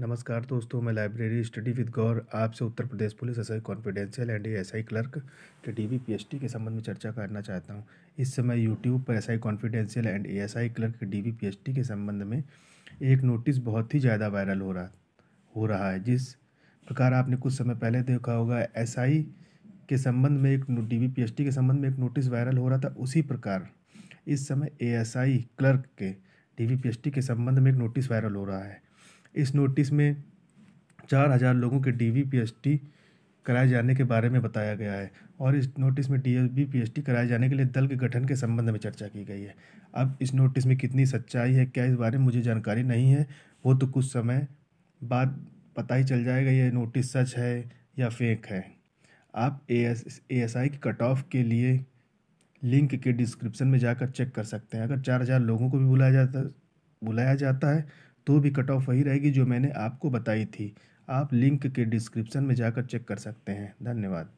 नमस्कार दोस्तों मैं लाइब्रेरी स्टडी विद गौर आपसे Uttar Pradesh police S I confidential and S I clerk के D V P S T के संबंध में चर्चा करना चाहता हूँ इस समय यूट्यूब पर S I confidential and A S I clerk के D V P S T के संबंध में एक नोटिस बहुत ही ज़्यादा वायरल हो रहा हो रहा है जिस प्रकार आपने कुछ समय पहले देखा होगा एस आई के संबंध में एक D V P S T के संबंध में एक नोटिस वायरल हो रहा था उसी प्रकार इस समय ए एस आई क्लर्क के D V P S T के संबंध में एक नोटिस वायरल हो रहा है इस नोटिस में चार हज़ार लोगों के डी वी कराए जाने के बारे में बताया गया है और इस नोटिस में डी एस कराए जाने के लिए दल के गठन के संबंध में चर्चा की गई है अब इस नोटिस में कितनी सच्चाई है क्या इस बारे में मुझे जानकारी नहीं है वो तो कुछ समय बाद पता ही चल जाएगा ये नोटिस सच है या फेक है आप ए एस ए एस आई की कट ऑफ के लिए लिंक के डिस्क्रिप्शन में जाकर चेक कर सकते हैं अगर चार हज़ार लोगों को भी बुलाया जाता बुलाया जाता है तो भी कट ऑफ वही रहेगी जो मैंने आपको बताई थी आप लिंक के डिस्क्रिप्शन में जाकर चेक कर सकते हैं धन्यवाद